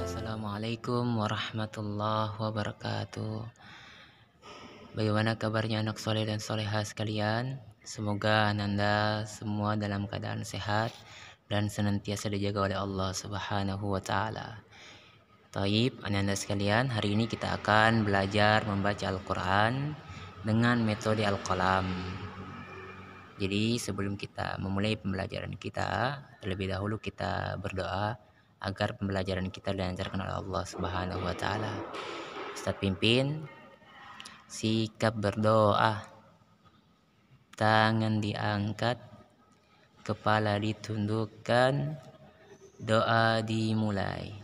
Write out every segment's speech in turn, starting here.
Assalamualaikum warahmatullahi wabarakatuh Bagaimana kabarnya anak soleh dan soleha sekalian? Semoga ananda semua dalam keadaan sehat dan senantiasa dijaga oleh Allah Subhanahu wa taala. Taib, ananda sekalian, hari ini kita akan belajar membaca Al-Qur'an dengan metode al-qalam. Jadi sebelum kita memulai pembelajaran kita, terlebih dahulu kita berdoa agar pembelajaran kita dilancarkan oleh Allah Subhanahu wa taala. Ustaz pimpin sikap berdoa. Tangan diangkat, kepala ditundukkan, doa dimulai.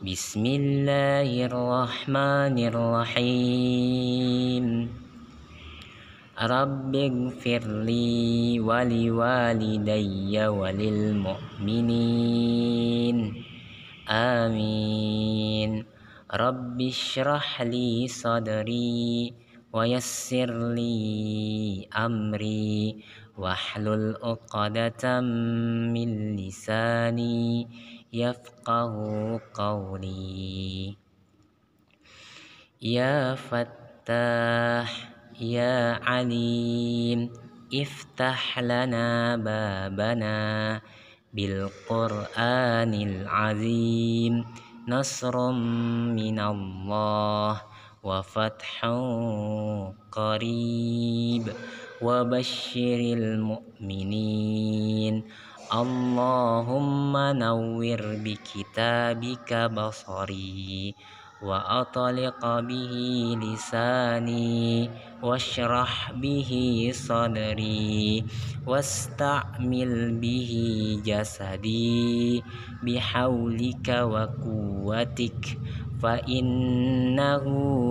بسم الله الرحمن الرحيم رب اغفر لي ولوالدي وللمؤمنين آمين رب اشرح لي صدري ويسر لي أمري واحلل عقدة من لساني يفقه قولي يا فتاح يا عليم افتح لنا بابنا بالقرآن العظيم نصر من الله وفتح قريب وبشر المؤمنين اللهم نور بكتابك بصري وأطلق به لساني واشرح به صدري واستعمل به جسدي بحولك وقوتك فإنه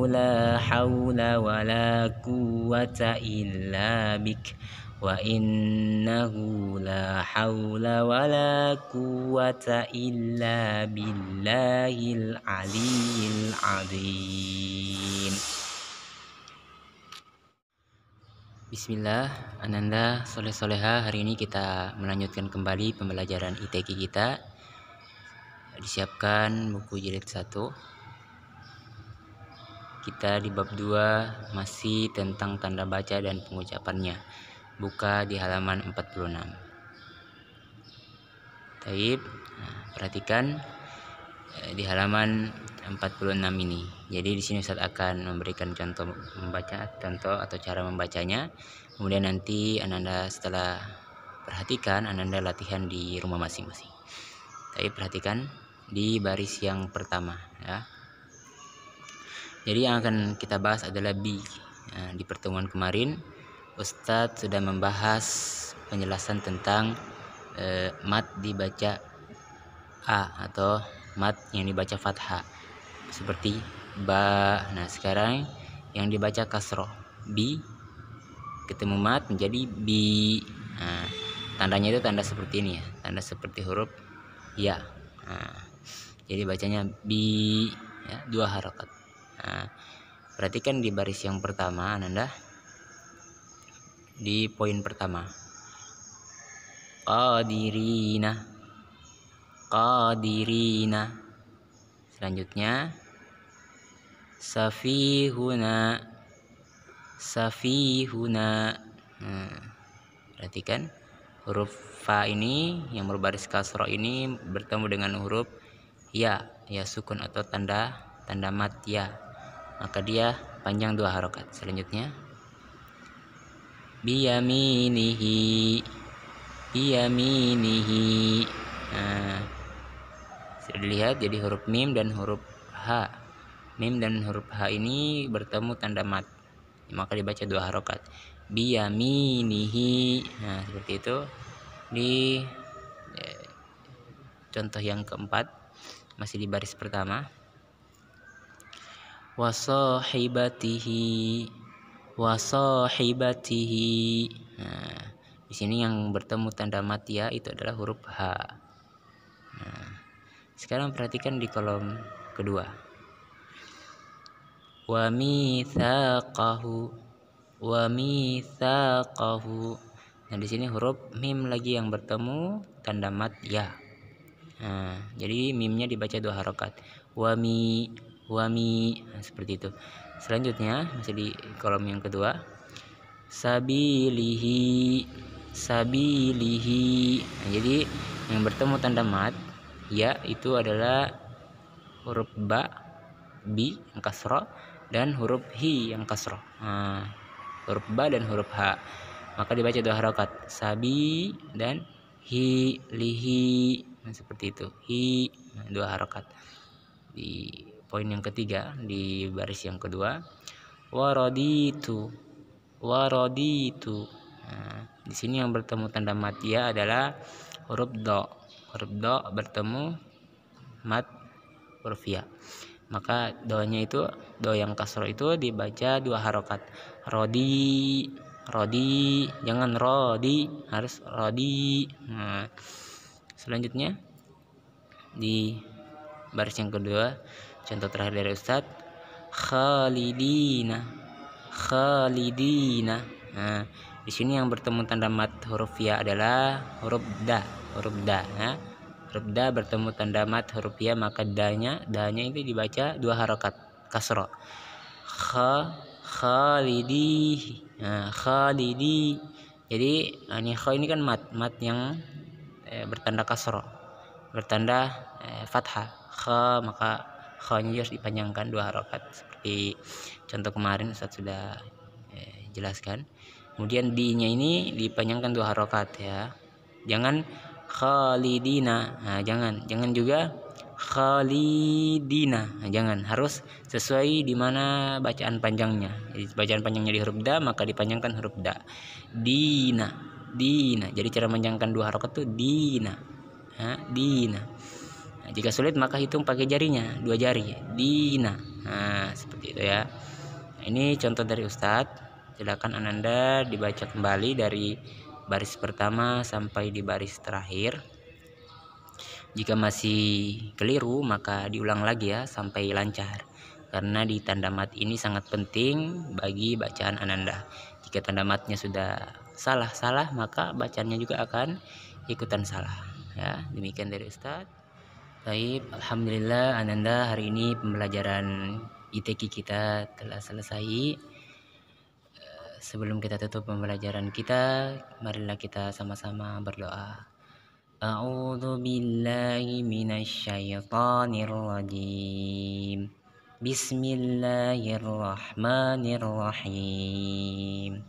لا حول ولا قوة إلا بك wa innahu وإنه لا حول ولا قوة إلا بالله aliyyil azim Bismillah, Ananda Soleh Soleha Hari ini kita melanjutkan kembali pembelajaran ITK kita Disiapkan buku jilid 1 Kita di bab 2 masih tentang tanda baca dan pengucapannya buka di halaman 46 taib nah, perhatikan eh, di halaman 46 ini jadi di sini Ustadz akan memberikan contoh membaca contoh atau cara membacanya kemudian nanti ananda setelah perhatikan ananda latihan di rumah masing-masing tapi perhatikan di baris yang pertama ya jadi yang akan kita bahas adalah B nah, di pertemuan kemarin Ustadz sudah membahas penjelasan tentang e, mat dibaca a atau mat yang dibaca fathah seperti ba. Nah, sekarang yang dibaca kasroh b ketemu mat menjadi b. Nah, tandanya itu tanda seperti ini ya, tanda seperti huruf ya. Nah, jadi bacanya b ya, dua harokat. Nah, perhatikan di baris yang pertama, anda di poin pertama qadirina qadirina selanjutnya safihuna safihuna hmm. perhatikan huruf fa ini yang berbaris kasro ini bertemu dengan huruf ya ya sukun atau tanda tanda mat ya maka dia panjang dua harokat selanjutnya biyaminihi biyaminihi nah sudah dilihat jadi huruf mim dan huruf h mim dan huruf h ini bertemu tanda mat maka dibaca dua harokat biyaminihi nah seperti itu di ya, contoh yang keempat masih di baris pertama wasohibatihi wasohibatihi nah di sini yang bertemu tanda mati ya itu adalah huruf H nah, sekarang perhatikan di kolom kedua wami thaqahu wami thaqahu nah di sini huruf mim lagi yang bertemu tanda mat ya nah, jadi mimnya dibaca dua harokat wami wami nah, seperti itu selanjutnya masih di kolom yang kedua sabilihi sabilihi nah, jadi yang bertemu tanda mat ya itu adalah huruf ba bi yang kasro dan huruf hi yang kasro nah, huruf ba dan huruf ha maka dibaca dua harokat sabi dan hi lihi nah, seperti itu hi nah, dua harokat di poin yang ketiga di baris yang kedua waraditu waraditu nah, di sini yang bertemu tanda mat ya adalah huruf do huruf do bertemu mat huruf ya maka doanya itu do yang kasro itu dibaca dua harokat rodi rodi jangan rodi harus rodi nah, selanjutnya di baris yang kedua contoh terakhir dari Ustadz khalidina khalidina nah, di sini yang bertemu tanda mat huruf ya adalah huruf da huruf da ya. huruf da bertemu tanda mat huruf ya maka danya danya itu dibaca dua harokat kasro kha khalidi nah, khalidi jadi ah, ini kha ini kan mat mat yang eh, bertanda kasro bertanda eh, fathah kha maka khonya harus dipanjangkan dua harokat seperti contoh kemarin saat sudah eh, jelaskan kemudian di nya ini dipanjangkan dua harokat ya jangan khalidina nah, jangan jangan juga khalidina nah, jangan harus sesuai di mana bacaan panjangnya jadi bacaan panjangnya di huruf da maka dipanjangkan huruf da dina dina jadi cara menjangkan dua harokat itu dina ha, dina jika sulit maka hitung pakai jarinya, dua jari. Dina. Nah, seperti itu ya. Nah, ini contoh dari Ustadz. Silakan Ananda dibaca kembali dari baris pertama sampai di baris terakhir. Jika masih keliru maka diulang lagi ya sampai lancar. Karena di tanda mat ini sangat penting bagi bacaan Ananda. Jika tanda matnya sudah salah-salah maka bacanya juga akan ikutan salah. Ya, demikian dari Ustadz. Baik, Alhamdulillah Ananda hari ini pembelajaran ITK kita telah selesai eh, Sebelum kita tutup pembelajaran kita, marilah kita sama-sama berdoa A'udhu billahi minasyaitonir Bismillahirrahmanirrahim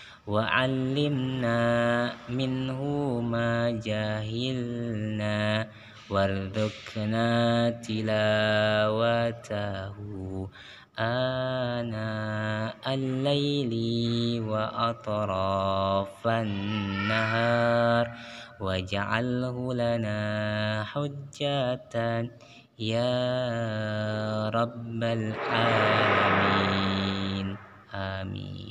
وعلمنا منه ما جهلنا وارزقنا تلاوته آناء الليل وأطراف النهار واجعله لنا حجة يا رب العالمين آمين